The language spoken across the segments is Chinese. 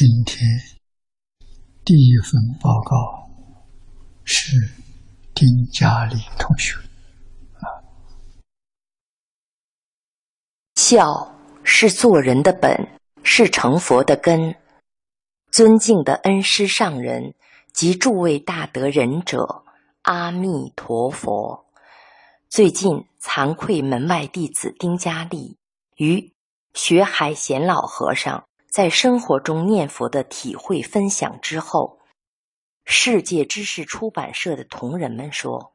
今天第一份报告是丁嘉丽同学孝是做人的本，是成佛的根。尊敬的恩师上人及诸位大德仁者，阿弥陀佛。最近惭愧门外弟子丁嘉丽与学海贤老和尚。在生活中念佛的体会分享之后，世界知识出版社的同仁们说：“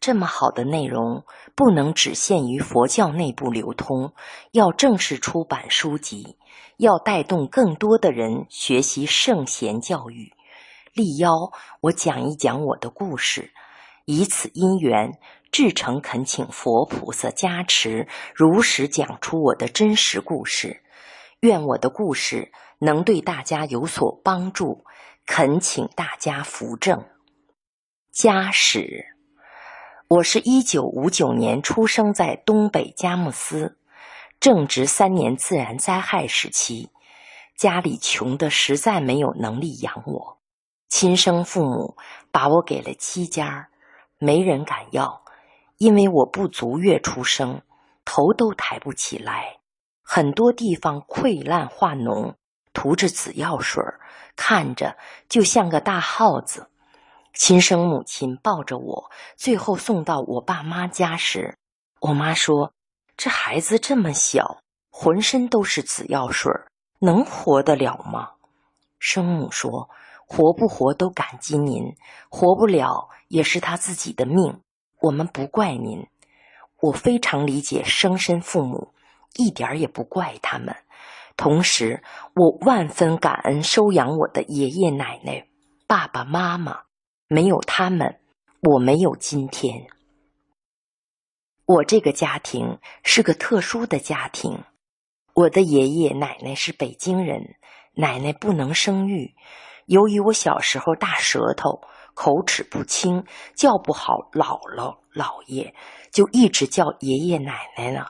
这么好的内容不能只限于佛教内部流通，要正式出版书籍，要带动更多的人学习圣贤教育。”力邀我讲一讲我的故事，以此因缘，至诚恳请佛菩萨加持，如实讲出我的真实故事。愿我的故事能对大家有所帮助，恳请大家扶正。家史：我是一九五九年出生在东北佳木斯，正值三年自然灾害时期，家里穷的实在没有能力养我，亲生父母把我给了七家，没人敢要，因为我不足月出生，头都抬不起来。很多地方溃烂化脓，涂着紫药水儿，看着就像个大耗子。亲生母亲抱着我，最后送到我爸妈家时，我妈说：“这孩子这么小，浑身都是紫药水，能活得了吗？”生母说：“活不活都感激您，活不了也是他自己的命，我们不怪您。”我非常理解生身父母。一点儿也不怪他们。同时，我万分感恩收养我的爷爷奶奶、爸爸妈妈。没有他们，我没有今天。我这个家庭是个特殊的家庭。我的爷爷奶奶是北京人，奶奶不能生育。由于我小时候大舌头，口齿不清，叫不好姥姥姥爷，就一直叫爷爷奶奶呢。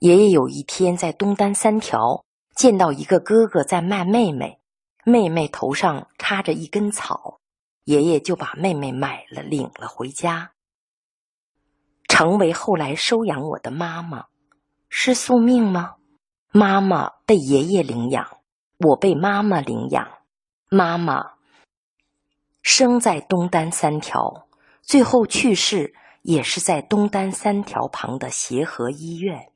爷爷有一天在东单三条见到一个哥哥在卖妹妹，妹妹头上插着一根草，爷爷就把妹妹买了，领了回家，成为后来收养我的妈妈。是宿命吗？妈妈被爷爷领养，我被妈妈领养，妈妈生在东单三条，最后去世也是在东单三条旁的协和医院。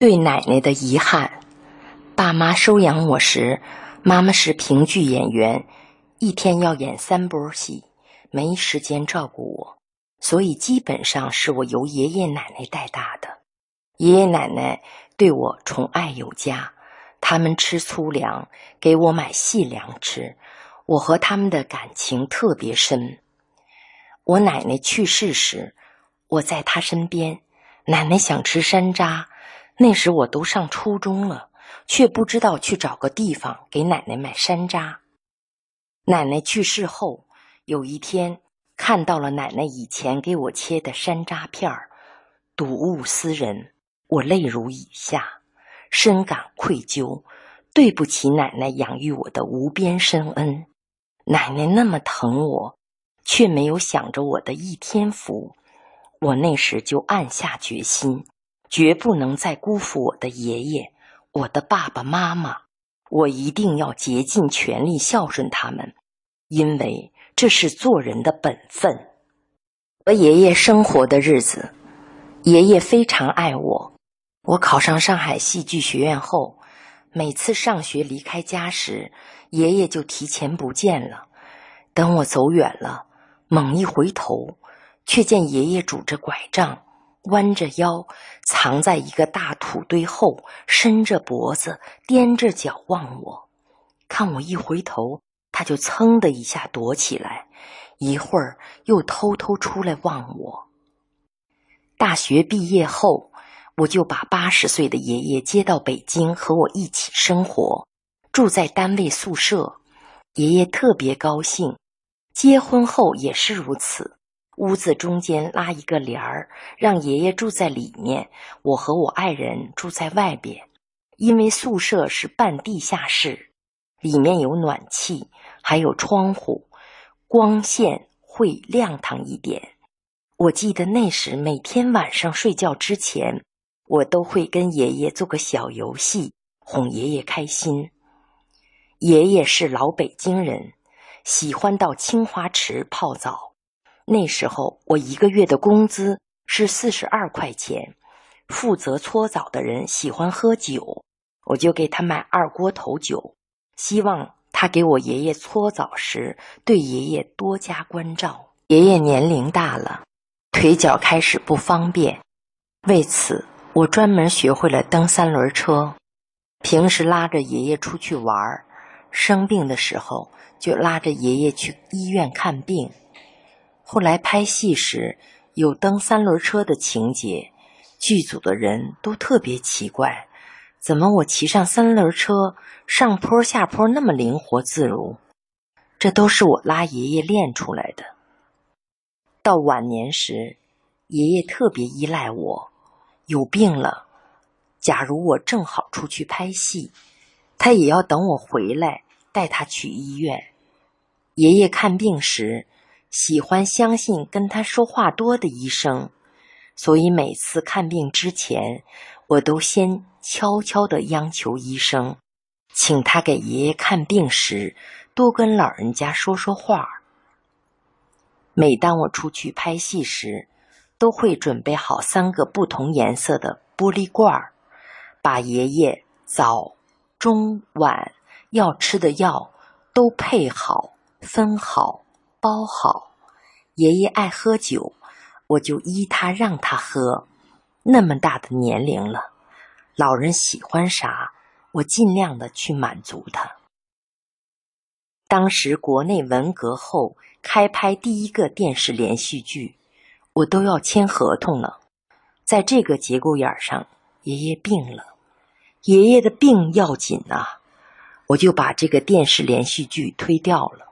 对奶奶的遗憾，爸妈收养我时，妈妈是评剧演员，一天要演三波戏，没时间照顾我，所以基本上是我由爷爷奶奶带大的。爷爷奶奶对我宠爱有加，他们吃粗粮，给我买细粮吃，我和他们的感情特别深。我奶奶去世时，我在她身边，奶奶想吃山楂。那时我都上初中了，却不知道去找个地方给奶奶买山楂。奶奶去世后，有一天看到了奶奶以前给我切的山楂片儿，睹物思人，我泪如雨下，深感愧疚，对不起奶奶养育我的无边深恩。奶奶那么疼我，却没有享着我的一天福，我那时就暗下决心。绝不能再辜负我的爷爷、我的爸爸妈妈，我一定要竭尽全力孝顺他们，因为这是做人的本分。和爷爷生活的日子，爷爷非常爱我。我考上上海戏剧学院后，每次上学离开家时，爷爷就提前不见了。等我走远了，猛一回头，却见爷爷拄着拐杖。弯着腰，藏在一个大土堆后，伸着脖子，踮着脚望我。看我一回头，他就噌的一下躲起来，一会儿又偷偷出来望我。大学毕业后，我就把八十岁的爷爷接到北京和我一起生活，住在单位宿舍。爷爷特别高兴，结婚后也是如此。屋子中间拉一个帘儿，让爷爷住在里面，我和我爱人住在外边。因为宿舍是半地下室，里面有暖气，还有窗户，光线会亮堂一点。我记得那时每天晚上睡觉之前，我都会跟爷爷做个小游戏，哄爷爷开心。爷爷是老北京人，喜欢到清华池泡澡。那时候我一个月的工资是四十二块钱，负责搓澡的人喜欢喝酒，我就给他买二锅头酒，希望他给我爷爷搓澡时对爷爷多加关照。爷爷年龄大了，腿脚开始不方便，为此我专门学会了蹬三轮车，平时拉着爷爷出去玩儿，生病的时候就拉着爷爷去医院看病。后来拍戏时有蹬三轮车的情节，剧组的人都特别奇怪，怎么我骑上三轮车上坡下坡那么灵活自如？这都是我拉爷爷练出来的。到晚年时，爷爷特别依赖我，有病了，假如我正好出去拍戏，他也要等我回来带他去医院。爷爷看病时。喜欢相信跟他说话多的医生，所以每次看病之前，我都先悄悄的央求医生，请他给爷爷看病时多跟老人家说说话。每当我出去拍戏时，都会准备好三个不同颜色的玻璃罐把爷爷早、中、晚要吃的药都配好、分好。包好，爷爷爱喝酒，我就依他让他喝。那么大的年龄了，老人喜欢啥，我尽量的去满足他。当时国内文革后开拍第一个电视连续剧，我都要签合同了。在这个节骨眼上，爷爷病了，爷爷的病要紧呐，我就把这个电视连续剧推掉了。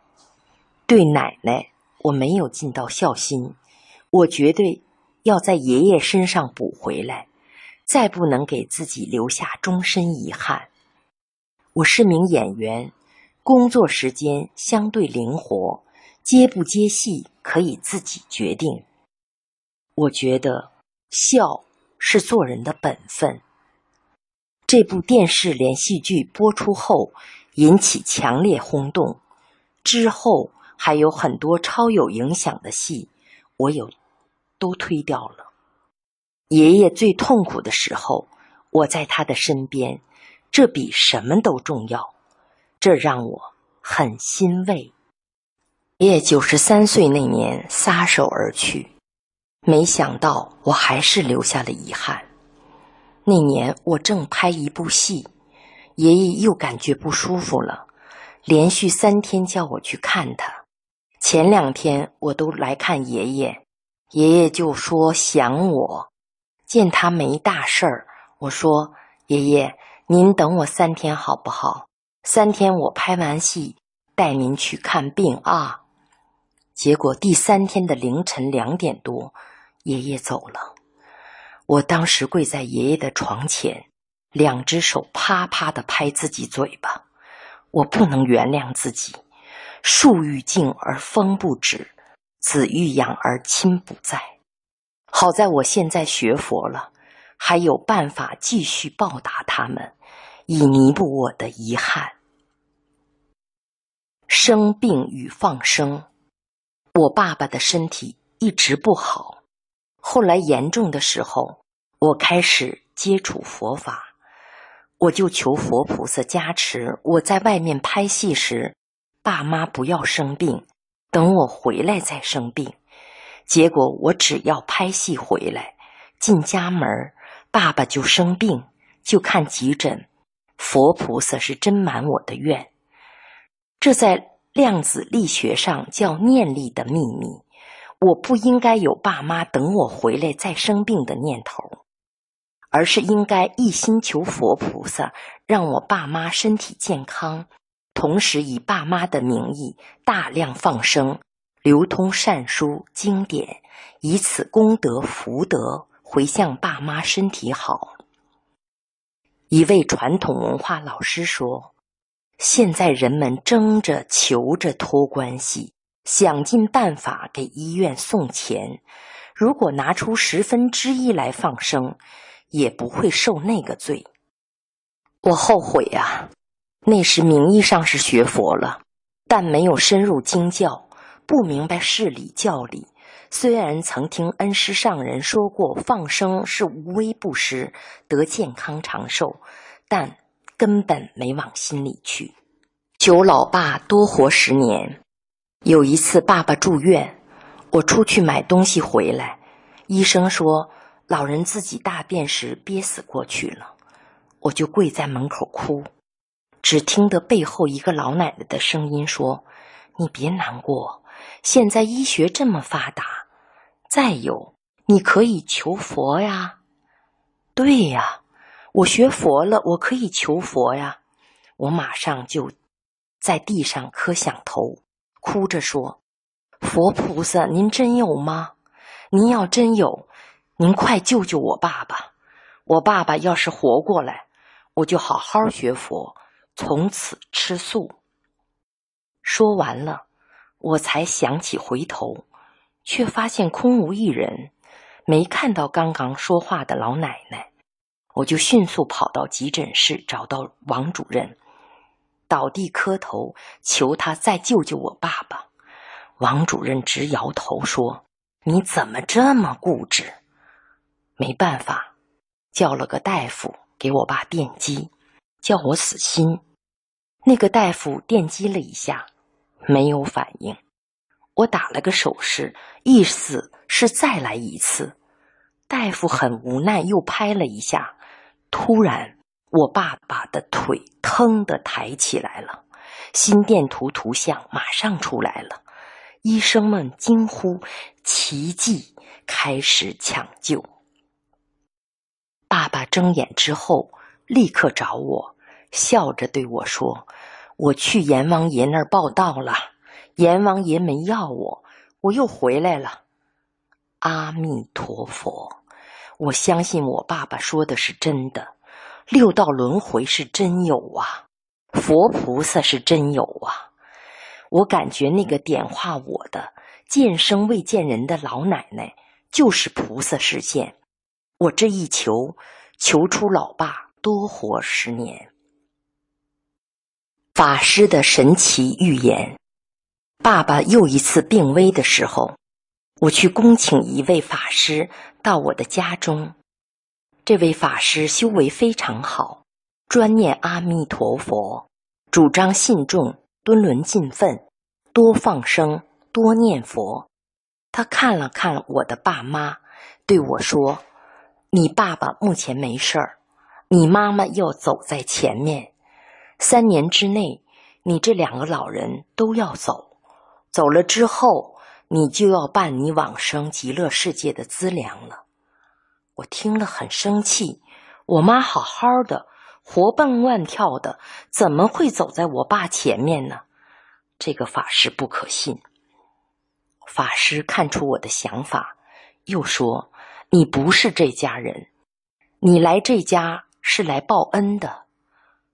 对奶奶，我没有尽到孝心，我绝对要在爷爷身上补回来，再不能给自己留下终身遗憾。我是名演员，工作时间相对灵活，接不接戏可以自己决定。我觉得孝是做人的本分。这部电视连续剧播出后引起强烈轰动，之后。还有很多超有影响的戏，我有都推掉了。爷爷最痛苦的时候，我在他的身边，这比什么都重要，这让我很欣慰。爷爷九十三岁那年撒手而去，没想到我还是留下了遗憾。那年我正拍一部戏，爷爷又感觉不舒服了，连续三天叫我去看他。前两天我都来看爷爷，爷爷就说想我。见他没大事儿，我说：“爷爷，您等我三天好不好？三天我拍完戏，带您去看病啊。”结果第三天的凌晨两点多，爷爷走了。我当时跪在爷爷的床前，两只手啪啪的拍自己嘴巴，我不能原谅自己。树欲静而风不止，子欲养而亲不在。好在我现在学佛了，还有办法继续报答他们，以弥补我的遗憾。生病与放生，我爸爸的身体一直不好，后来严重的时候，我开始接触佛法，我就求佛菩萨加持。我在外面拍戏时。爸妈不要生病，等我回来再生病。结果我只要拍戏回来，进家门，爸爸就生病，就看急诊。佛菩萨是真满我的愿。这在量子力学上叫念力的秘密。我不应该有爸妈等我回来再生病的念头，而是应该一心求佛菩萨，让我爸妈身体健康。同时以爸妈的名义大量放生，流通善书经典，以此功德福德回向爸妈身体好。一位传统文化老师说：“现在人们争着求着托关系，想尽办法给医院送钱。如果拿出十分之一来放生，也不会受那个罪。我后悔呀。”那时名义上是学佛了，但没有深入经教，不明白事理教理。虽然曾听恩师上人说过放生是无微不施，得健康长寿，但根本没往心里去。求老爸多活十年。有一次爸爸住院，我出去买东西回来，医生说老人自己大便时憋死过去了，我就跪在门口哭。只听得背后一个老奶奶的声音说：“你别难过，现在医学这么发达，再有你可以求佛呀。”“对呀，我学佛了，我可以求佛呀。”我马上就，在地上磕响头，哭着说：“佛菩萨，您真有吗？您要真有，您快救救我爸爸！我爸爸要是活过来，我就好好学佛。”从此吃素。说完了，我才想起回头，却发现空无一人，没看到刚刚说话的老奶奶。我就迅速跑到急诊室，找到王主任，倒地磕头求他再救救我爸爸。王主任直摇头说：“你怎么这么固执？”没办法，叫了个大夫给我爸电击，叫我死心。那个大夫电击了一下，没有反应。我打了个手势，意思是再来一次。大夫很无奈，又拍了一下。突然，我爸爸的腿腾地抬起来了，心电图图像马上出来了。医生们惊呼：“奇迹！”开始抢救。爸爸睁眼之后，立刻找我，笑着对我说。我去阎王爷那儿报道了，阎王爷没要我，我又回来了。阿弥陀佛，我相信我爸爸说的是真的，六道轮回是真有啊，佛菩萨是真有啊。我感觉那个点化我的见生未见人的老奶奶就是菩萨示现，我这一求，求出老爸多活十年。法师的神奇预言。爸爸又一次病危的时候，我去恭请一位法师到我的家中。这位法师修为非常好，专念阿弥陀佛，主张信众敦伦尽分，多放生，多念佛。他看了看我的爸妈，对我说：“你爸爸目前没事儿，你妈妈要走在前面。”三年之内，你这两个老人都要走，走了之后，你就要办你往生极乐世界的资粮了。我听了很生气，我妈好好的，活蹦乱跳的，怎么会走在我爸前面呢？这个法师不可信。法师看出我的想法，又说：“你不是这家人，你来这家是来报恩的。”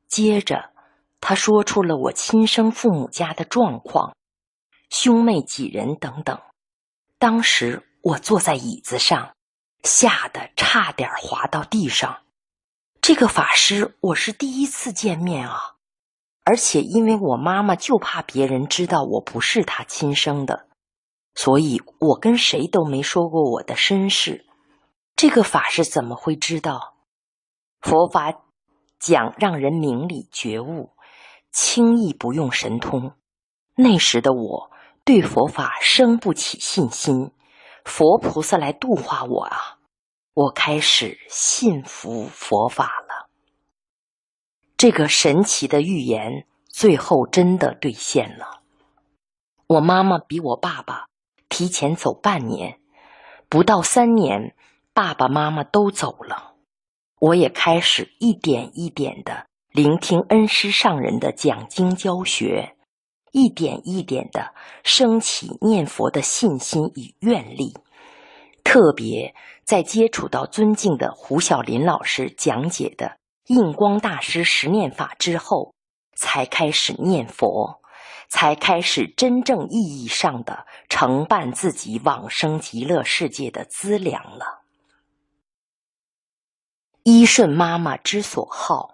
接着。他说出了我亲生父母家的状况，兄妹几人等等。当时我坐在椅子上，吓得差点滑到地上。这个法师我是第一次见面啊，而且因为我妈妈就怕别人知道我不是他亲生的，所以我跟谁都没说过我的身世。这个法师怎么会知道？佛法讲让人明理觉悟。轻易不用神通。那时的我对佛法生不起信心，佛菩萨来度化我啊！我开始信服佛法了。这个神奇的预言最后真的兑现了。我妈妈比我爸爸提前走半年，不到三年，爸爸妈妈都走了，我也开始一点一点的。聆听恩师上人的讲经教学，一点一点地升起念佛的信心与愿力。特别在接触到尊敬的胡小林老师讲解的印光大师十念法之后，才开始念佛，才开始真正意义上的承办自己往生极乐世界的资粮了。依顺妈妈之所好。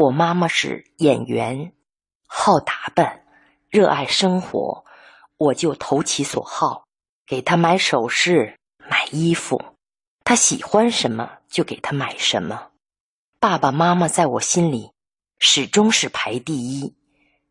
我妈妈是演员，好打扮，热爱生活，我就投其所好，给她买首饰，买衣服，她喜欢什么就给她买什么。爸爸妈妈在我心里始终是排第一。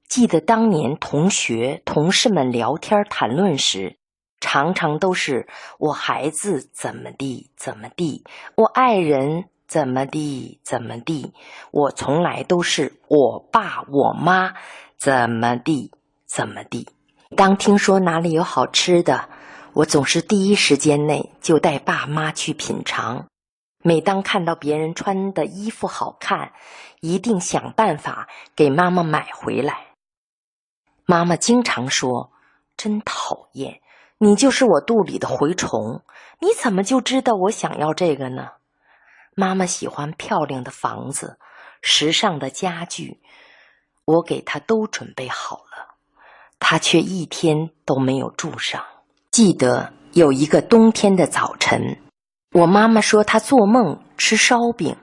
记得当年同学、同事们聊天谈论时，常常都是我孩子怎么地怎么地，我爱人。怎么地，怎么地？我从来都是我爸我妈怎么地，怎么地。当听说哪里有好吃的，我总是第一时间内就带爸妈去品尝。每当看到别人穿的衣服好看，一定想办法给妈妈买回来。妈妈经常说：“真讨厌，你就是我肚里的蛔虫，你怎么就知道我想要这个呢？”妈妈喜欢漂亮的房子，时尚的家具，我给她都准备好了，她却一天都没有住上。记得有一个冬天的早晨，我妈妈说她做梦吃烧饼。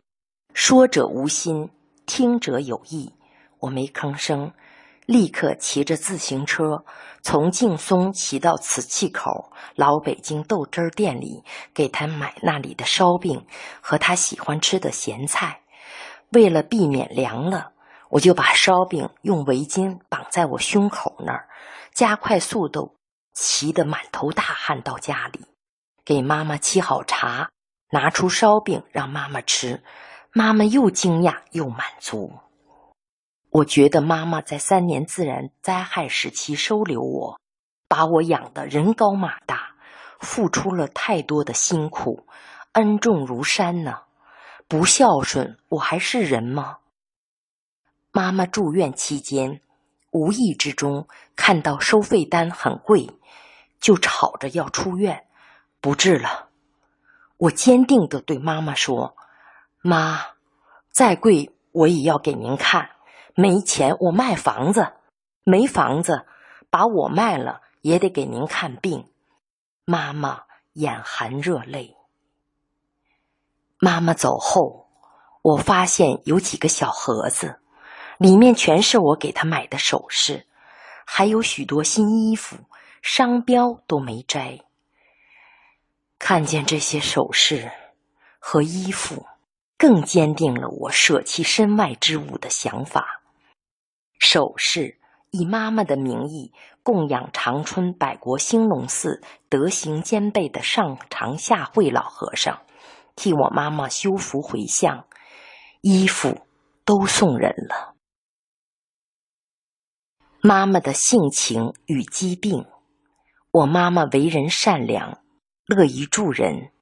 说者无心，听者有意，我没吭声。立刻骑着自行车从劲松骑到瓷器口老北京豆汁儿店里，给他买那里的烧饼和他喜欢吃的咸菜。为了避免凉了，我就把烧饼用围巾绑在我胸口那儿，加快速度骑得满头大汗到家里，给妈妈沏好茶，拿出烧饼让妈妈吃，妈妈又惊讶又满足。我觉得妈妈在三年自然灾害时期收留我，把我养得人高马大，付出了太多的辛苦，恩重如山呢。不孝顺，我还是人吗？妈妈住院期间，无意之中看到收费单很贵，就吵着要出院，不治了。我坚定的对妈妈说：“妈，再贵我也要给您看。”没钱，我卖房子；没房子，把我卖了也得给您看病。妈妈眼含热泪。妈妈走后，我发现有几个小盒子，里面全是我给她买的首饰，还有许多新衣服，商标都没摘。看见这些首饰和衣服，更坚定了我舍弃身外之物的想法。首饰以妈妈的名义供养长春百国兴隆寺德行兼备的上长下慧老和尚，替我妈妈修福回向。衣服都送人了。妈妈的性情与疾病。我妈妈为人善良，乐于助人，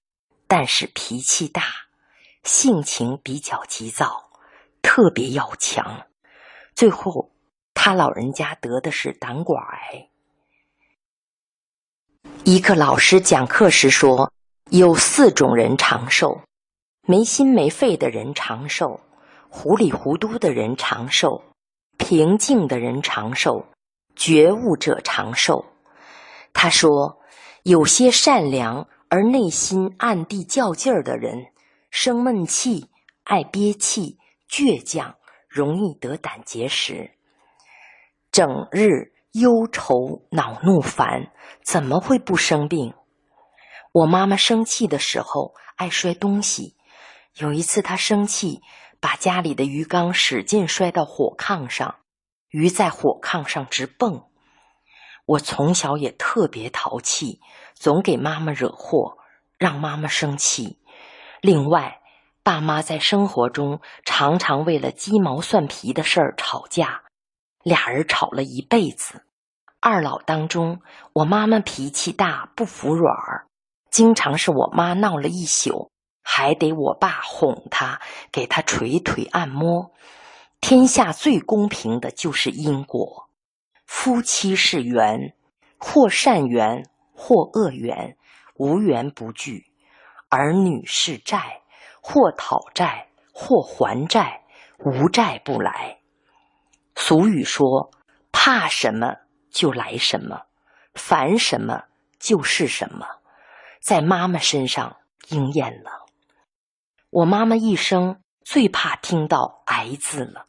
但是脾气大，性情比较急躁，特别要强。最后，他老人家得的是胆管癌。一个老师讲课时说，有四种人长寿：没心没肺的人长寿，糊里糊涂的人长寿，平静的人长寿，觉悟者长寿。他说，有些善良而内心暗地较劲儿的人，生闷气，爱憋气，倔强。容易得胆结石，整日忧愁恼怒烦，怎么会不生病？我妈妈生气的时候爱摔东西，有一次她生气，把家里的鱼缸使劲摔到火炕上，鱼在火炕上直蹦。我从小也特别淘气，总给妈妈惹祸，让妈妈生气。另外，爸妈在生活中常常为了鸡毛蒜皮的事儿吵架，俩人吵了一辈子。二老当中，我妈妈脾气大，不服软儿，经常是我妈闹了一宿，还得我爸哄她，给她捶腿按摩。天下最公平的就是因果，夫妻是缘，或善缘，或恶缘，无缘不聚；儿女是债。或讨债，或还债，无债不来。俗语说：“怕什么就来什么，烦什么就是什么。”在妈妈身上应验了。我妈妈一生最怕听到“癌”字了，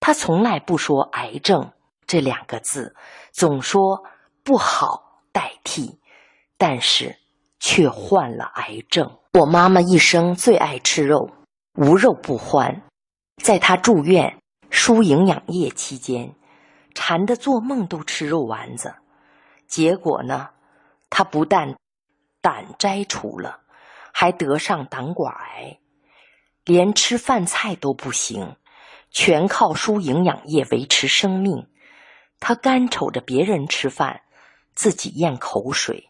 她从来不说“癌症”这两个字，总说“不好”代替。但是。却患了癌症。我妈妈一生最爱吃肉，无肉不欢。在她住院输营养液期间，馋得做梦都吃肉丸子。结果呢，她不但胆摘除了，还得上胆管癌，连吃饭菜都不行，全靠输营养液维持生命。她干瞅着别人吃饭，自己咽口水。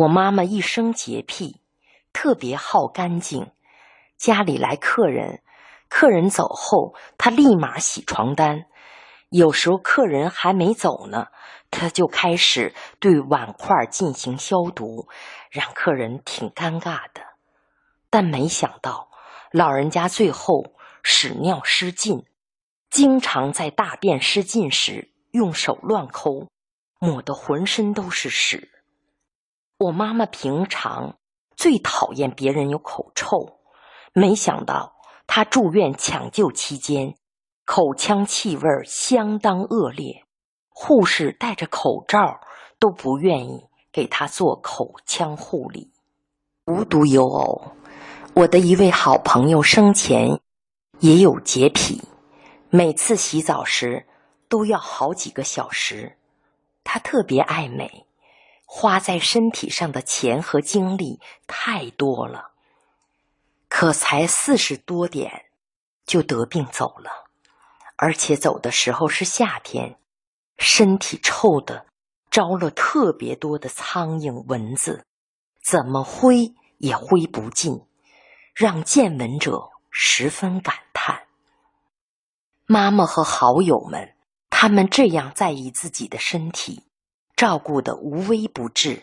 我妈妈一生洁癖，特别好干净。家里来客人，客人走后，她立马洗床单。有时候客人还没走呢，她就开始对碗筷进行消毒，让客人挺尴尬的。但没想到，老人家最后屎尿失禁，经常在大便失禁时用手乱抠，抹得浑身都是屎。我妈妈平常最讨厌别人有口臭，没想到她住院抢救期间，口腔气味相当恶劣，护士戴着口罩都不愿意给她做口腔护理。无独有偶，我的一位好朋友生前也有洁癖，每次洗澡时都要好几个小时，她特别爱美。花在身体上的钱和精力太多了，可才四十多点，就得病走了，而且走的时候是夏天，身体臭的，招了特别多的苍蝇蚊子，怎么挥也挥不尽，让见闻者十分感叹。妈妈和好友们，他们这样在意自己的身体。照顾的无微不至，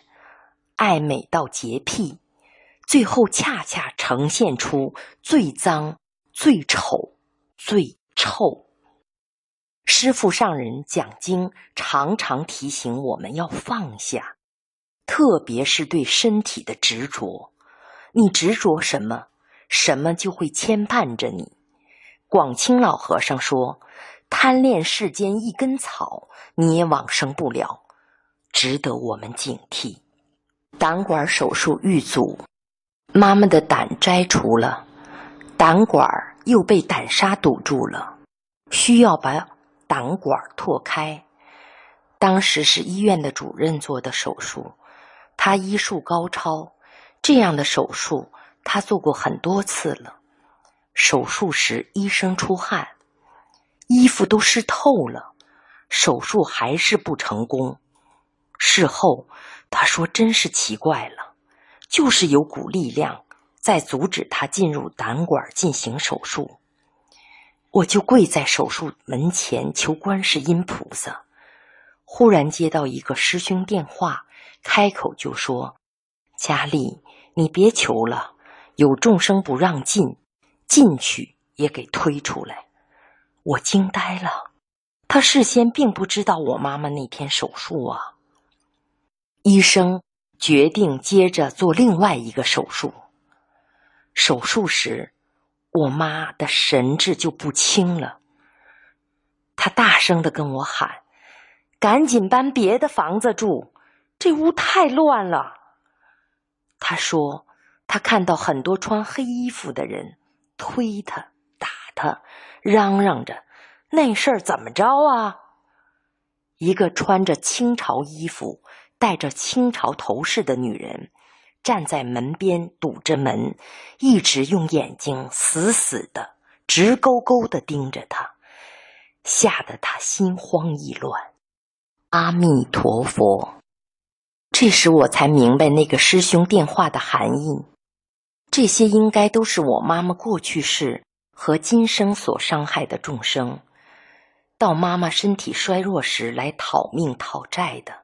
爱美到洁癖，最后恰恰呈现出最脏、最丑、最臭。师父上人讲经，常常提醒我们要放下，特别是对身体的执着。你执着什么，什么就会牵绊着你。广清老和尚说：“贪恋世间一根草，你也往生不了。”值得我们警惕。胆管手术遇阻，妈妈的胆摘除了，胆管又被胆沙堵住了，需要把胆管拓开。当时是医院的主任做的手术，他医术高超，这样的手术他做过很多次了。手术时医生出汗，衣服都湿透了，手术还是不成功。事后，他说：“真是奇怪了，就是有股力量在阻止他进入胆管进行手术。”我就跪在手术门前求观世音菩萨。忽然接到一个师兄电话，开口就说：“佳丽，你别求了，有众生不让进，进去也给推出来。”我惊呆了，他事先并不知道我妈妈那天手术啊。医生决定接着做另外一个手术。手术时，我妈的神志就不清了。她大声的跟我喊：“赶紧搬别的房子住，这屋太乱了。”她说：“她看到很多穿黑衣服的人推她、打她，嚷嚷着那事儿怎么着啊？”一个穿着清朝衣服。带着清朝头饰的女人站在门边堵着门，一直用眼睛死死的、直勾勾的盯着他，吓得他心慌意乱。阿弥陀佛！这时我才明白那个师兄电话的含义。这些应该都是我妈妈过去世和今生所伤害的众生，到妈妈身体衰弱时来讨命讨债的。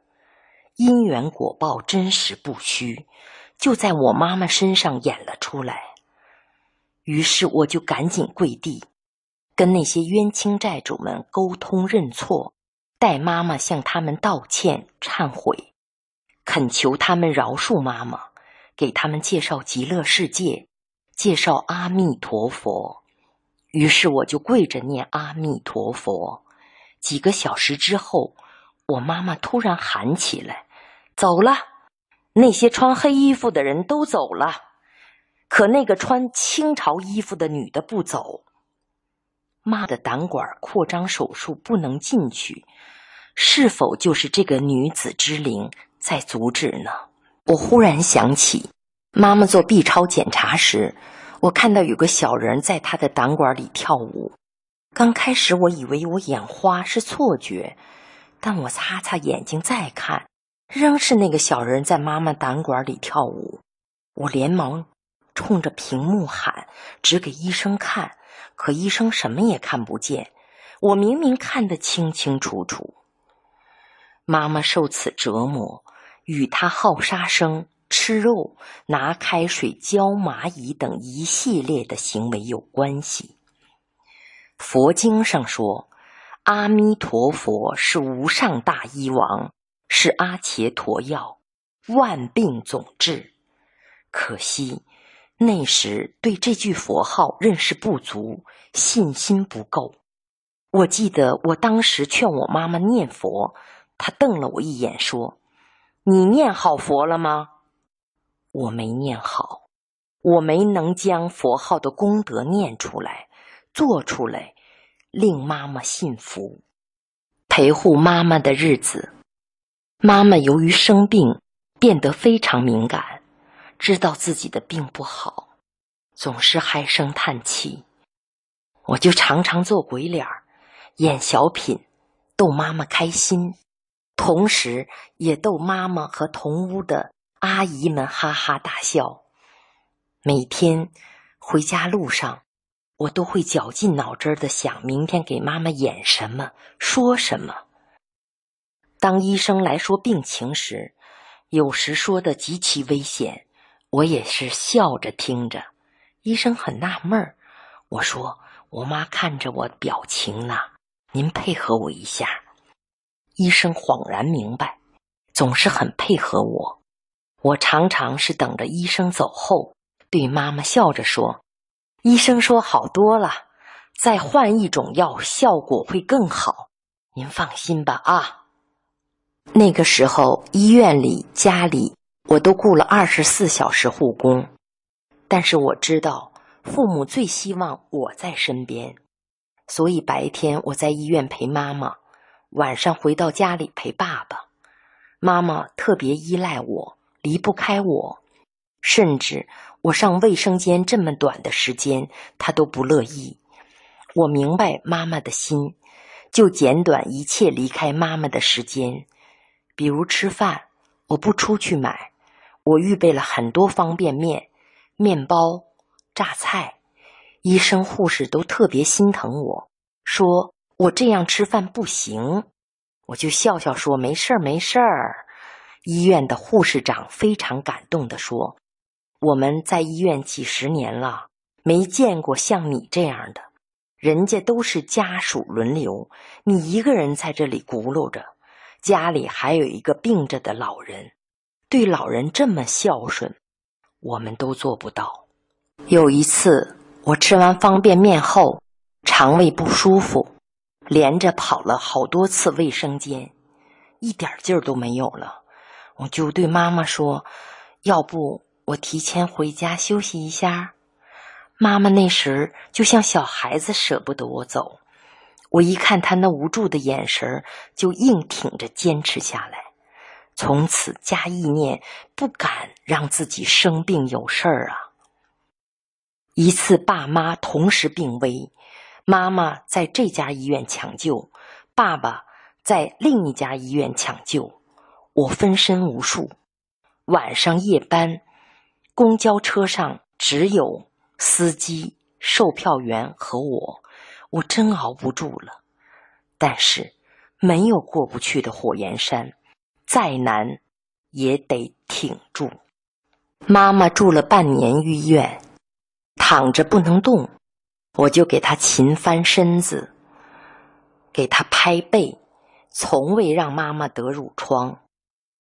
因缘果报真实不虚，就在我妈妈身上演了出来。于是我就赶紧跪地，跟那些冤亲债主们沟通认错，代妈妈向他们道歉忏悔，恳求他们饶恕妈妈，给他们介绍极乐世界，介绍阿弥陀佛。于是我就跪着念阿弥陀佛。几个小时之后，我妈妈突然喊起来。走了，那些穿黑衣服的人都走了，可那个穿清朝衣服的女的不走。妈的胆管扩张手术不能进去，是否就是这个女子之灵在阻止呢？我忽然想起，妈妈做 B 超检查时，我看到有个小人在她的胆管里跳舞。刚开始我以为我眼花是错觉，但我擦擦眼睛再看。仍是那个小人在妈妈胆管里跳舞，我连忙冲着屏幕喊，指给医生看，可医生什么也看不见，我明明看得清清楚楚。妈妈受此折磨，与她好杀生、吃肉、拿开水浇蚂蚁等一系列的行为有关系。佛经上说，阿弥陀佛是无上大医王。是阿且陀药，万病总治。可惜那时对这句佛号认识不足，信心不够。我记得我当时劝我妈妈念佛，她瞪了我一眼说：“你念好佛了吗？”我没念好，我没能将佛号的功德念出来、做出来，令妈妈信服。陪护妈妈的日子。妈妈由于生病，变得非常敏感，知道自己的病不好，总是唉声叹气。我就常常做鬼脸，演小品，逗妈妈开心，同时也逗妈妈和同屋的阿姨们哈哈大笑。每天回家路上，我都会绞尽脑汁的想，明天给妈妈演什么，说什么。当医生来说病情时，有时说的极其危险，我也是笑着听着。医生很纳闷儿，我说我妈看着我表情呢，您配合我一下。医生恍然明白，总是很配合我。我常常是等着医生走后，对妈妈笑着说：“医生说好多了，再换一种药，效果会更好。您放心吧，啊。”那个时候，医院里、家里，我都雇了二十四小时护工。但是我知道，父母最希望我在身边，所以白天我在医院陪妈妈，晚上回到家里陪爸爸。妈妈特别依赖我，离不开我，甚至我上卫生间这么短的时间，她都不乐意。我明白妈妈的心，就简短一切离开妈妈的时间。比如吃饭，我不出去买，我预备了很多方便面、面包、榨菜。医生护士都特别心疼我，说我这样吃饭不行。我就笑笑说没事儿没事儿。医院的护士长非常感动地说：“我们在医院几十年了，没见过像你这样的，人家都是家属轮流，你一个人在这里轱辘着。”家里还有一个病着的老人，对老人这么孝顺，我们都做不到。有一次，我吃完方便面后，肠胃不舒服，连着跑了好多次卫生间，一点劲儿都没有了。我就对妈妈说：“要不我提前回家休息一下？”妈妈那时就像小孩子，舍不得我走。我一看他那无助的眼神就硬挺着坚持下来。从此加意念，不敢让自己生病有事儿啊。一次，爸妈同时病危，妈妈在这家医院抢救，爸爸在另一家医院抢救，我分身无数。晚上夜班，公交车上只有司机、售票员和我。我真熬不住了，但是没有过不去的火焰山，再难也得挺住。妈妈住了半年医院，躺着不能动，我就给她勤翻身子，给她拍背，从未让妈妈得褥疮。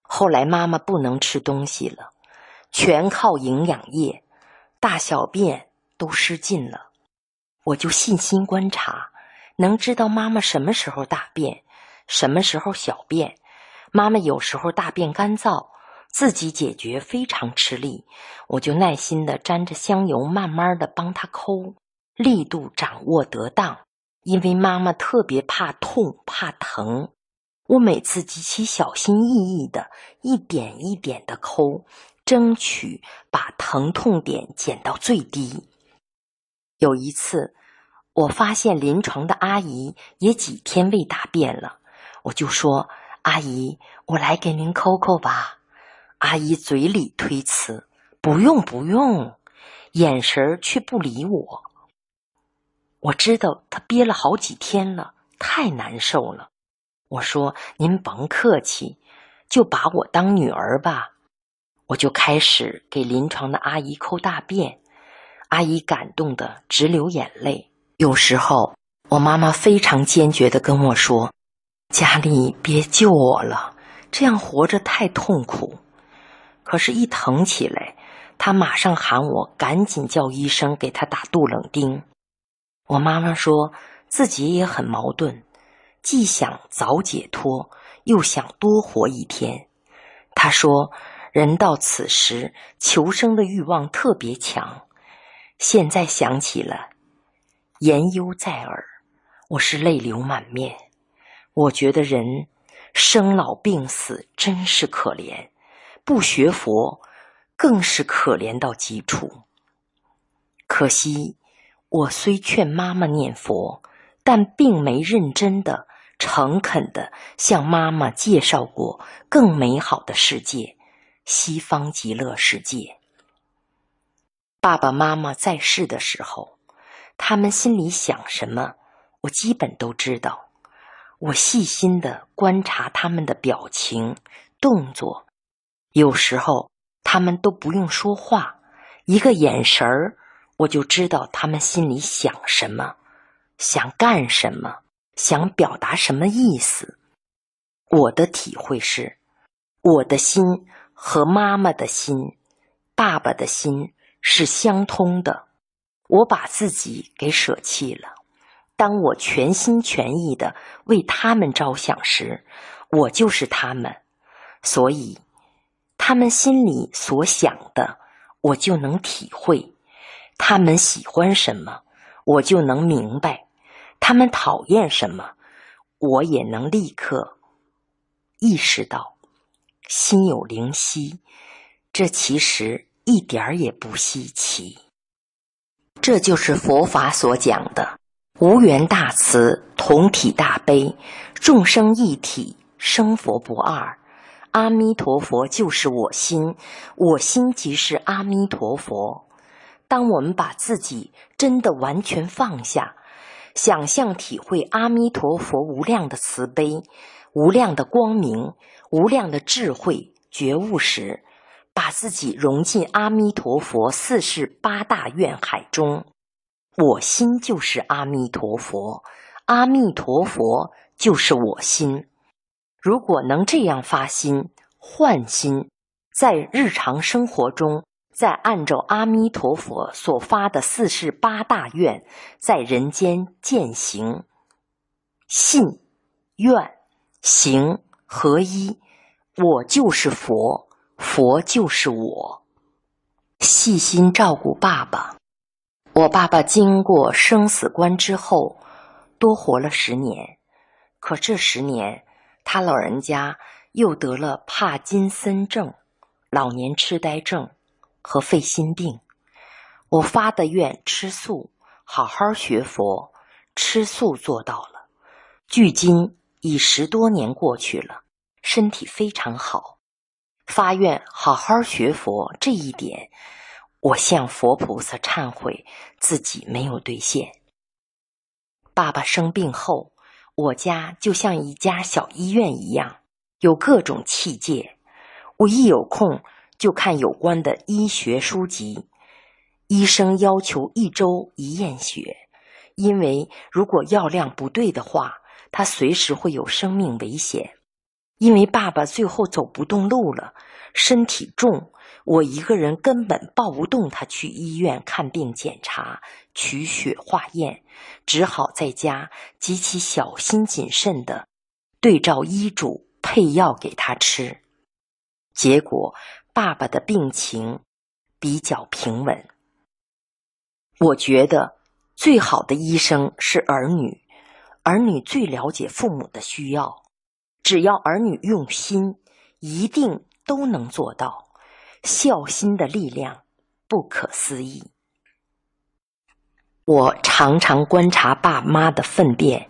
后来妈妈不能吃东西了，全靠营养液，大小便都失禁了。我就细心观察，能知道妈妈什么时候大便，什么时候小便。妈妈有时候大便干燥，自己解决非常吃力，我就耐心的沾着香油，慢慢的帮她抠，力度掌握得当。因为妈妈特别怕痛怕疼，我每次极其小心翼翼的，一点一点的抠，争取把疼痛点减到最低。有一次。我发现临床的阿姨也几天未大便了，我就说：“阿姨，我来给您抠抠吧。”阿姨嘴里推辞：“不用，不用。”眼神却不理我。我知道她憋了好几天了，太难受了。我说：“您甭客气，就把我当女儿吧。”我就开始给临床的阿姨抠大便，阿姨感动的直流眼泪。有时候，我妈妈非常坚决的跟我说：“佳丽，别救我了，这样活着太痛苦。”可是，一疼起来，她马上喊我赶紧叫医生给她打杜冷丁。我妈妈说自己也很矛盾，既想早解脱，又想多活一天。她说：“人到此时，求生的欲望特别强。”现在想起了。言犹在耳，我是泪流满面。我觉得人生老病死真是可怜，不学佛更是可怜到极处。可惜我虽劝妈妈念佛，但并没认真的、诚恳的向妈妈介绍过更美好的世界——西方极乐世界。爸爸妈妈在世的时候。他们心里想什么，我基本都知道。我细心的观察他们的表情、动作，有时候他们都不用说话，一个眼神儿，我就知道他们心里想什么，想干什么，想表达什么意思。我的体会是，我的心和妈妈的心、爸爸的心是相通的。我把自己给舍弃了。当我全心全意的为他们着想时，我就是他们，所以他们心里所想的，我就能体会；他们喜欢什么，我就能明白；他们讨厌什么，我也能立刻意识到。心有灵犀，这其实一点儿也不稀奇。这就是佛法所讲的无缘大慈，同体大悲，众生一体，生佛不二。阿弥陀佛就是我心，我心即是阿弥陀佛。当我们把自己真的完全放下，想象体会阿弥陀佛无量的慈悲、无量的光明、无量的智慧觉悟时。把自己融进阿弥陀佛四十八大愿海中，我心就是阿弥陀佛，阿弥陀佛就是我心。如果能这样发心、换心，在日常生活中，在按照阿弥陀佛所发的四十八大愿，在人间践行，信、愿、行合一，我就是佛。佛就是我，细心照顾爸爸。我爸爸经过生死关之后，多活了十年。可这十年，他老人家又得了帕金森症、老年痴呆症和肺心病。我发的愿吃素，好好学佛，吃素做到了。距今已十多年过去了，身体非常好。发愿好好学佛这一点，我向佛菩萨忏悔，自己没有兑现。爸爸生病后，我家就像一家小医院一样，有各种器械。我一有空就看有关的医学书籍。医生要求一周一验血，因为如果药量不对的话，他随时会有生命危险。因为爸爸最后走不动路了，身体重，我一个人根本抱不动他去医院看病、检查、取血化验，只好在家极其小心谨慎的对照医嘱配药给他吃。结果，爸爸的病情比较平稳。我觉得最好的医生是儿女，儿女最了解父母的需要。只要儿女用心，一定都能做到。孝心的力量不可思议。我常常观察爸妈的粪便，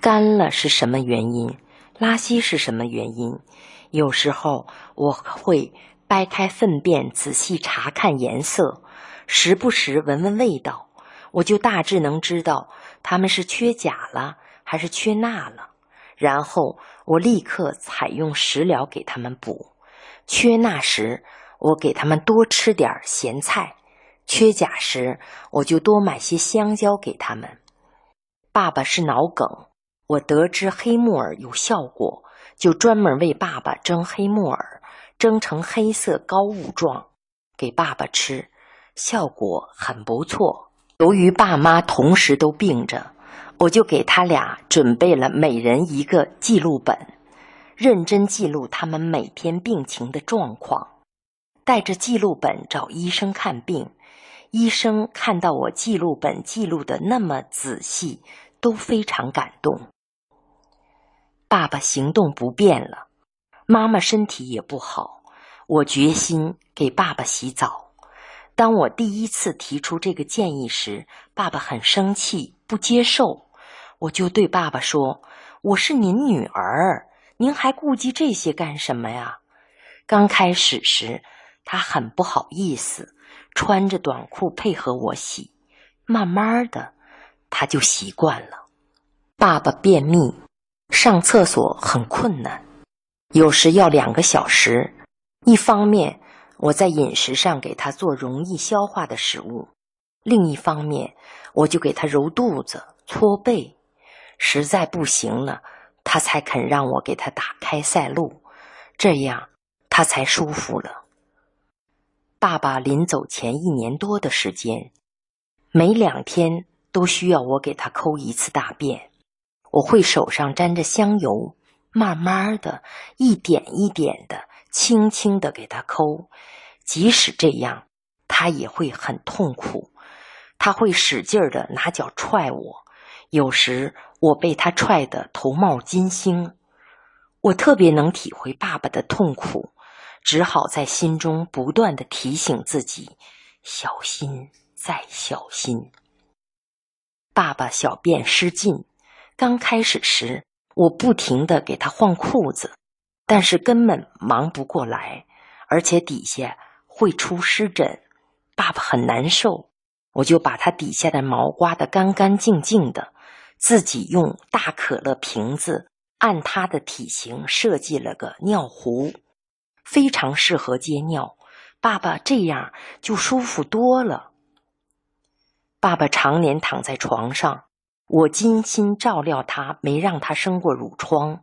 干了是什么原因，拉稀是什么原因。有时候我会掰开粪便，仔细查看颜色，时不时闻闻味道，我就大致能知道他们是缺钾了还是缺钠了，然后。我立刻采用食疗给他们补，缺钠时我给他们多吃点咸菜，缺钾时我就多买些香蕉给他们。爸爸是脑梗，我得知黑木耳有效果，就专门为爸爸蒸黑木耳，蒸成黑色膏物状给爸爸吃，效果很不错。由于爸妈同时都病着。我就给他俩准备了每人一个记录本，认真记录他们每天病情的状况，带着记录本找医生看病。医生看到我记录本记录的那么仔细，都非常感动。爸爸行动不便了，妈妈身体也不好，我决心给爸爸洗澡。当我第一次提出这个建议时，爸爸很生气，不接受。我就对爸爸说：“我是您女儿，您还顾及这些干什么呀？”刚开始时，他很不好意思，穿着短裤配合我洗。慢慢的，他就习惯了。爸爸便秘，上厕所很困难，有时要两个小时。一方面我在饮食上给他做容易消化的食物，另一方面我就给他揉肚子、搓背。实在不行了，他才肯让我给他打开塞路，这样他才舒服了。爸爸临走前一年多的时间，每两天都需要我给他抠一次大便。我会手上沾着香油，慢慢的一点一点的、轻轻的给他抠。即使这样，他也会很痛苦，他会使劲儿的拿脚踹我，有时。我被他踹得头冒金星，我特别能体会爸爸的痛苦，只好在心中不断的提醒自己小心再小心。爸爸小便失禁，刚开始时我不停的给他换裤子，但是根本忙不过来，而且底下会出湿疹，爸爸很难受，我就把他底下的毛刮得干干净净的。自己用大可乐瓶子按他的体型设计了个尿壶，非常适合接尿。爸爸这样就舒服多了。爸爸常年躺在床上，我精心照料他，没让他生过褥疮。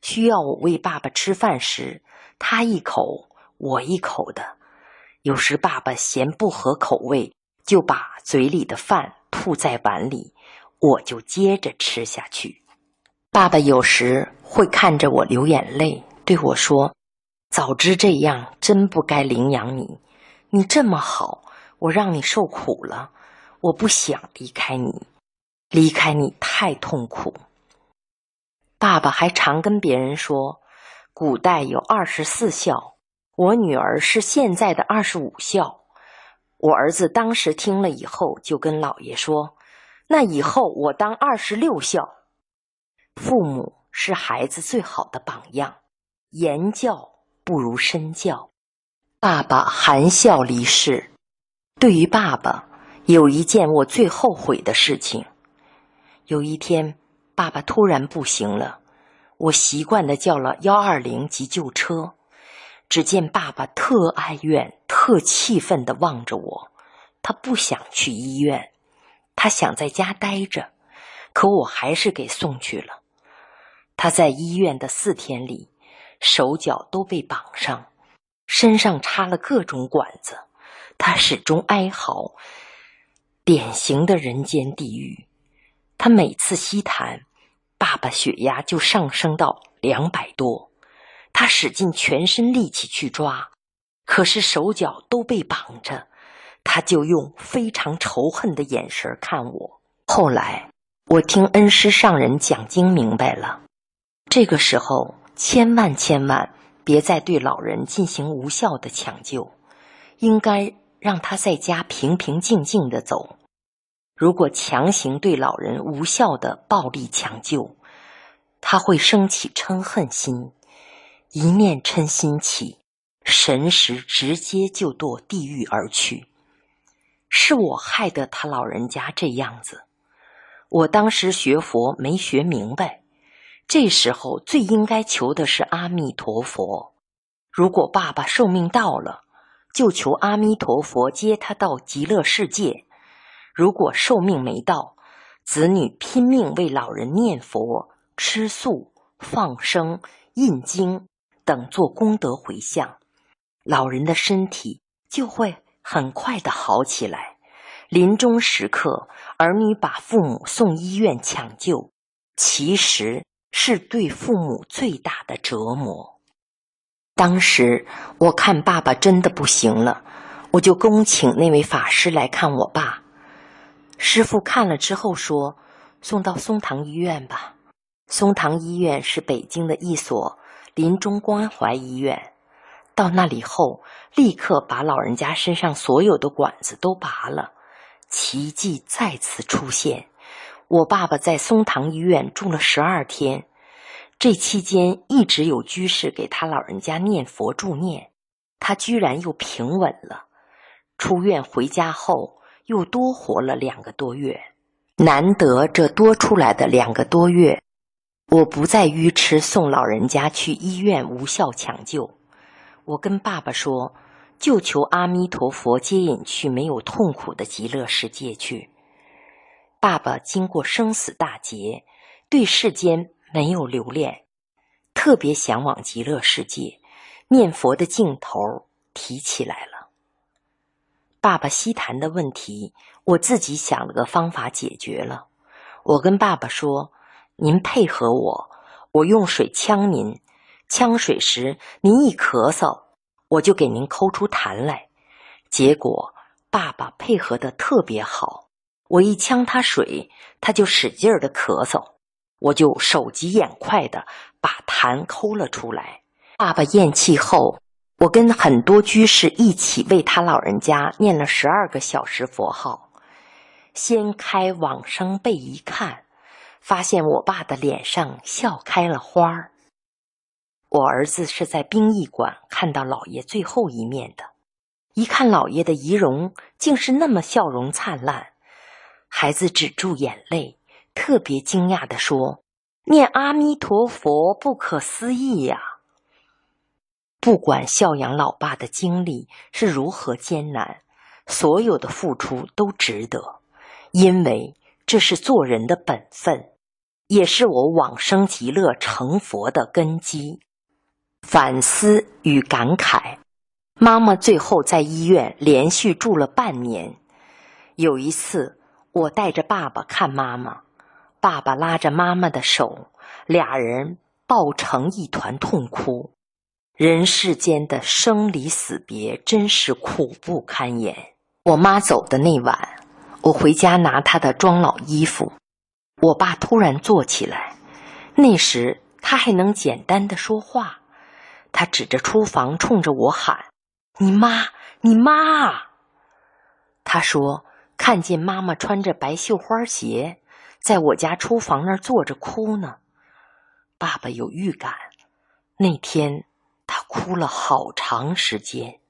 需要我喂爸爸吃饭时，他一口我一口的。有时爸爸嫌不合口味，就把嘴里的饭吐在碗里。我就接着吃下去。爸爸有时会看着我流眼泪，对我说：“早知这样，真不该领养你。你这么好，我让你受苦了。我不想离开你，离开你太痛苦。”爸爸还常跟别人说：“古代有二十四孝，我女儿是现在的二十五孝。”我儿子当时听了以后，就跟老爷说。那以后，我当二十六孝。父母是孩子最好的榜样，言教不如身教。爸爸含笑离世，对于爸爸，有一件我最后悔的事情。有一天，爸爸突然不行了，我习惯的叫了幺二零急救车。只见爸爸特哀怨、特气愤的望着我，他不想去医院。他想在家待着，可我还是给送去了。他在医院的四天里，手脚都被绑上，身上插了各种管子，他始终哀嚎。典型的人间地狱。他每次吸痰，爸爸血压就上升到两百多。他使尽全身力气去抓，可是手脚都被绑着。他就用非常仇恨的眼神看我。后来，我听恩师上人讲经明白了，这个时候千万千万别再对老人进行无效的抢救，应该让他在家平平静静的走。如果强行对老人无效的暴力抢救，他会升起嗔恨心，一念嗔心起，神识直接就堕地狱而去。是我害得他老人家这样子。我当时学佛没学明白，这时候最应该求的是阿弥陀佛。如果爸爸寿命到了，就求阿弥陀佛接他到极乐世界；如果寿命没到，子女拼命为老人念佛、吃素、放生、印经等做功德回向，老人的身体就会。很快的好起来。临终时刻，儿女把父母送医院抢救，其实是对父母最大的折磨。当时我看爸爸真的不行了，我就恭请那位法师来看我爸。师傅看了之后说：“送到松堂医院吧。”松堂医院是北京的一所临终关怀医院。到那里后，立刻把老人家身上所有的管子都拔了，奇迹再次出现。我爸爸在松堂医院住了十二天，这期间一直有居士给他老人家念佛助念，他居然又平稳了。出院回家后，又多活了两个多月。难得这多出来的两个多月，我不再愚痴送老人家去医院无效抢救。我跟爸爸说：“就求阿弥陀佛接引去没有痛苦的极乐世界去。”爸爸经过生死大劫，对世间没有留恋，特别向往极乐世界，念佛的镜头提起来了。爸爸西谈的问题，我自己想了个方法解决了。我跟爸爸说：“您配合我，我用水呛您。”呛水时，您一咳嗽，我就给您抠出痰来。结果，爸爸配合的特别好。我一呛他水，他就使劲儿的咳嗽，我就手疾眼快的把痰抠了出来。爸爸咽气后，我跟很多居士一起为他老人家念了十二个小时佛号。掀开往生被一看，发现我爸的脸上笑开了花儿。我儿子是在殡仪馆看到老爷最后一面的，一看老爷的仪容，竟是那么笑容灿烂。孩子止住眼泪，特别惊讶地说：“念阿弥陀佛，不可思议呀！”不管孝养老爸的经历是如何艰难，所有的付出都值得，因为这是做人的本分，也是我往生极乐成佛的根基。反思与感慨，妈妈最后在医院连续住了半年。有一次，我带着爸爸看妈妈，爸爸拉着妈妈的手，俩人抱成一团痛哭。人世间的生离死别，真是苦不堪言。我妈走的那晚，我回家拿她的装老衣服，我爸突然坐起来，那时他还能简单的说话。他指着厨房，冲着我喊：“你妈，你妈！”他说：“看见妈妈穿着白绣花鞋，在我家厨房那儿坐着哭呢。”爸爸有预感，那天他哭了好长时间。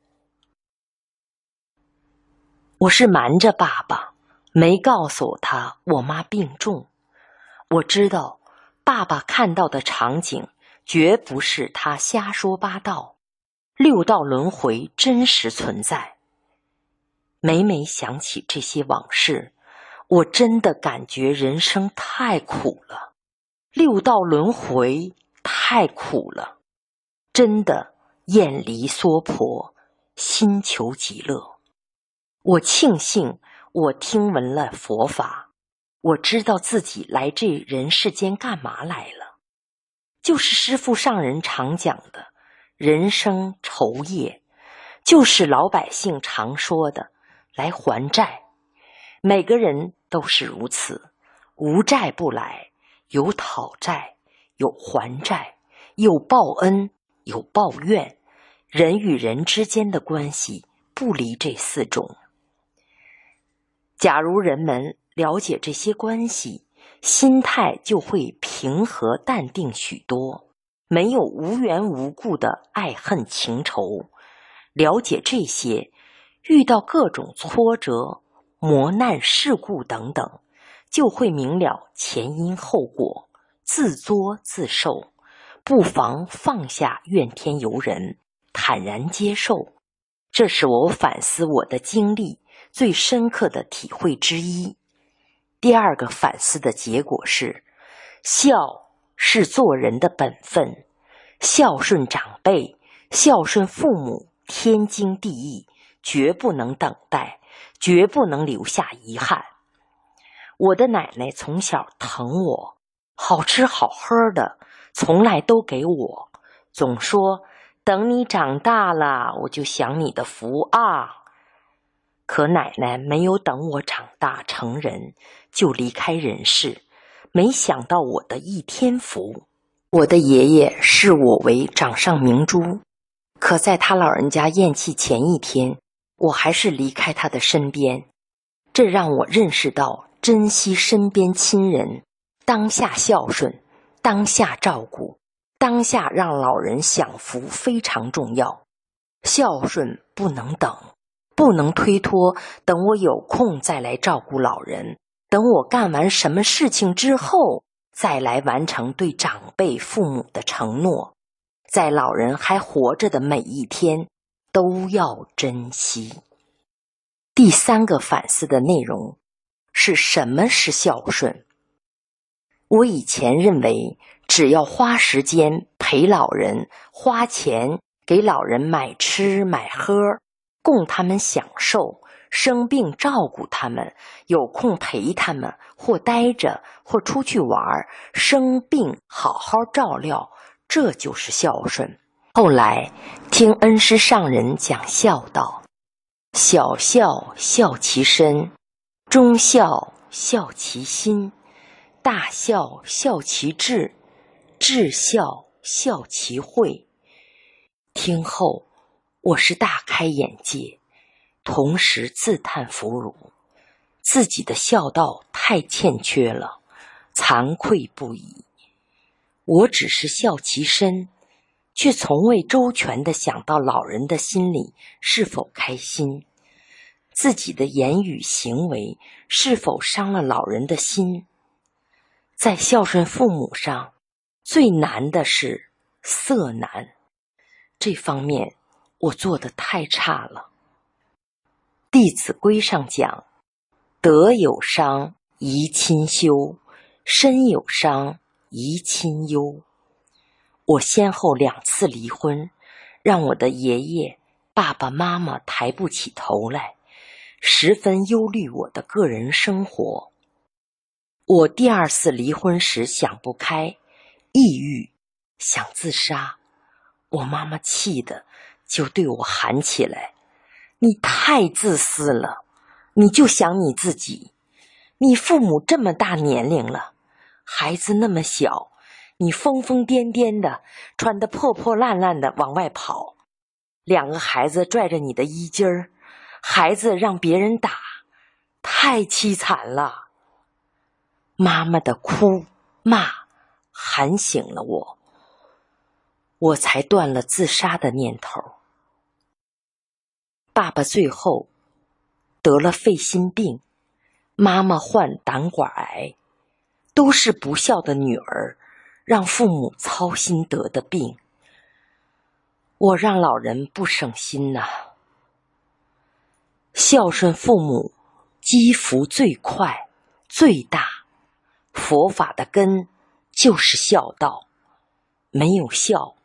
我是瞒着爸爸，没告诉他我妈病重。我知道，爸爸看到的场景。绝不是他瞎说八道，六道轮回真实存在。每每想起这些往事，我真的感觉人生太苦了，六道轮回太苦了。真的，厌离娑婆，心求极乐。我庆幸我听闻了佛法，我知道自己来这人世间干嘛来了。就是师父上人常讲的“人生酬业”，就是老百姓常说的“来还债”。每个人都是如此，无债不来，有讨债，有还债，有报恩，有抱怨。人与人之间的关系不离这四种。假如人们了解这些关系。心态就会平和淡定许多，没有无缘无故的爱恨情仇。了解这些，遇到各种挫折、磨难、事故等等，就会明了前因后果，自作自受。不妨放下怨天尤人，坦然接受。这是我反思我的经历最深刻的体会之一。第二个反思的结果是，孝是做人的本分，孝顺长辈、孝顺父母天经地义，绝不能等待，绝不能留下遗憾。我的奶奶从小疼我，好吃好喝的从来都给我，总说等你长大了，我就享你的福啊。可奶奶没有等我长大成人就离开人世，没想到我的一天福。我的爷爷视我为掌上明珠，可在他老人家咽气前一天，我还是离开他的身边。这让我认识到，珍惜身边亲人，当下孝顺，当下照顾，当下让老人享福非常重要。孝顺不能等。不能推脱，等我有空再来照顾老人；等我干完什么事情之后，再来完成对长辈、父母的承诺。在老人还活着的每一天，都要珍惜。第三个反思的内容是什么？是孝顺。我以前认为，只要花时间陪老人，花钱给老人买吃买喝。供他们享受，生病照顾他们，有空陪他们，或待着，或出去玩儿。生病好好照料，这就是孝顺。后来听恩师上人讲孝道：小孝孝其身，忠孝孝其心，大孝孝其志，至孝孝其会。听后。我是大开眼界，同时自叹弗如，自己的孝道太欠缺了，惭愧不已。我只是孝其身，却从未周全的想到老人的心里是否开心，自己的言语行为是否伤了老人的心。在孝顺父母上，最难的是色难，这方面。我做的太差了。《弟子规》上讲：“德有伤，贻亲修；身有伤，贻亲忧。”我先后两次离婚，让我的爷爷、爸爸妈妈抬不起头来，十分忧虑我的个人生活。我第二次离婚时想不开，抑郁，想自杀，我妈妈气的。就对我喊起来：“你太自私了，你就想你自己，你父母这么大年龄了，孩子那么小，你疯疯癫癫的，穿的破破烂烂的往外跑，两个孩子拽着你的衣襟儿，孩子让别人打，太凄惨了。”妈妈的哭、骂、喊醒了我，我才断了自杀的念头。爸爸最后得了肺心病，妈妈患胆管癌，都是不孝的女儿让父母操心得的病。我让老人不省心呐。孝顺父母，积福最快、最大。佛法的根就是孝道，没有孝，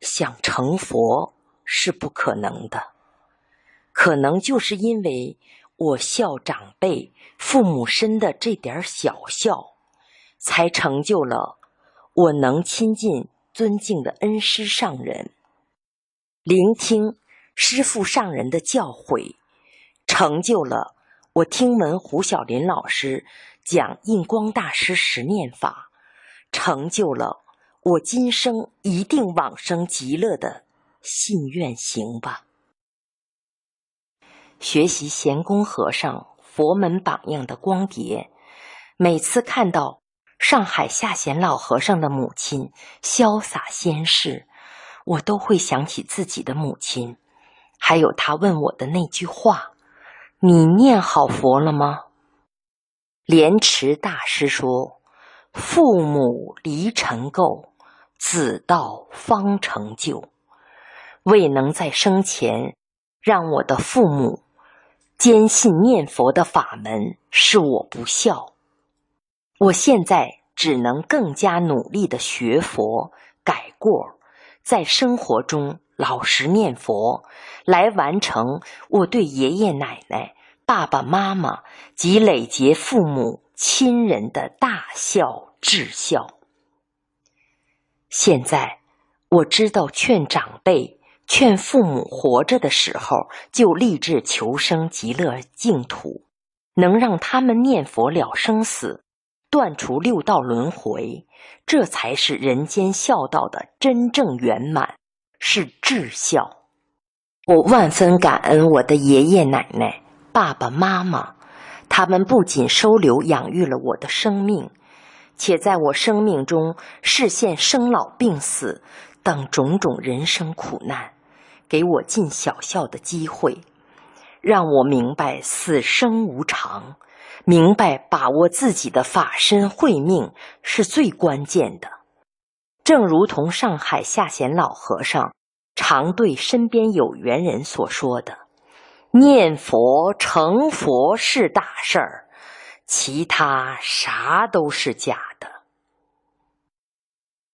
想成佛是不可能的。可能就是因为我孝长辈、父母身的这点小孝，才成就了我能亲近、尊敬的恩师上人，聆听师父上人的教诲，成就了我听闻胡小林老师讲印光大师十念法，成就了我今生一定往生极乐的信愿行吧。学习贤公和尚佛门榜样的光碟，每次看到上海下贤老和尚的母亲潇洒仙逝，我都会想起自己的母亲，还有他问我的那句话：“你念好佛了吗？”莲池大师说：“父母离尘垢，子道方成就。”未能在生前让我的父母。坚信念佛的法门是我不孝，我现在只能更加努力的学佛改过，在生活中老实念佛，来完成我对爷爷奶奶、爸爸妈妈及累结父母亲人的大孝至孝。现在我知道劝长辈。劝父母活着的时候就立志求生极乐净土，能让他们念佛了生死，断除六道轮回，这才是人间孝道的真正圆满，是至孝。我万分感恩我的爷爷奶奶、爸爸妈妈，他们不仅收留养育了我的生命，且在我生命中视现生老病死等种种人生苦难。给我进小校的机会，让我明白死生无常，明白把握自己的法身慧命是最关键的。正如同上海下贤老和尚常对身边有缘人所说的：“念佛成佛是大事儿，其他啥都是假的。”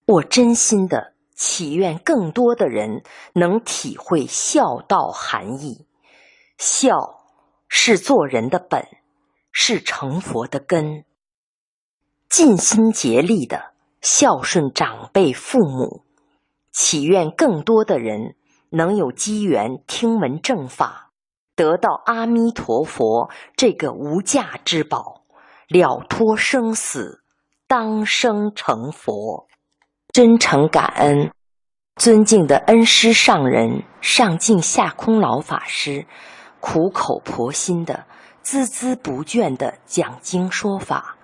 我真心的。祈愿更多的人能体会孝道含义，孝是做人的本，是成佛的根。尽心竭力的孝顺长辈父母，祈愿更多的人能有机缘听闻正法，得到阿弥陀佛这个无价之宝，了脱生死，当生成佛。真诚感恩，尊敬的恩师上人上敬下空老法师，苦口婆心的、孜孜不倦的讲经说法，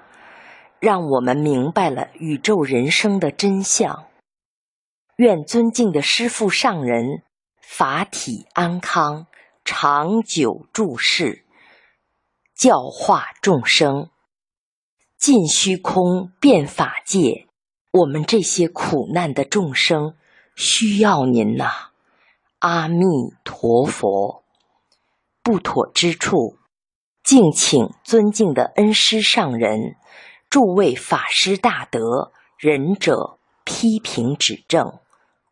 让我们明白了宇宙人生的真相。愿尊敬的师父上人法体安康，长久住世，教化众生，尽虚空遍法界。我们这些苦难的众生需要您呐！阿弥陀佛。不妥之处，敬请尊敬的恩师上人、诸位法师大德、仁者批评指正，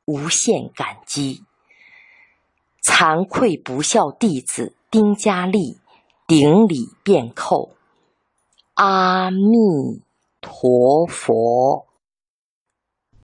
无限感激。惭愧不孝弟子丁嘉丽顶礼便叩，阿弥陀佛。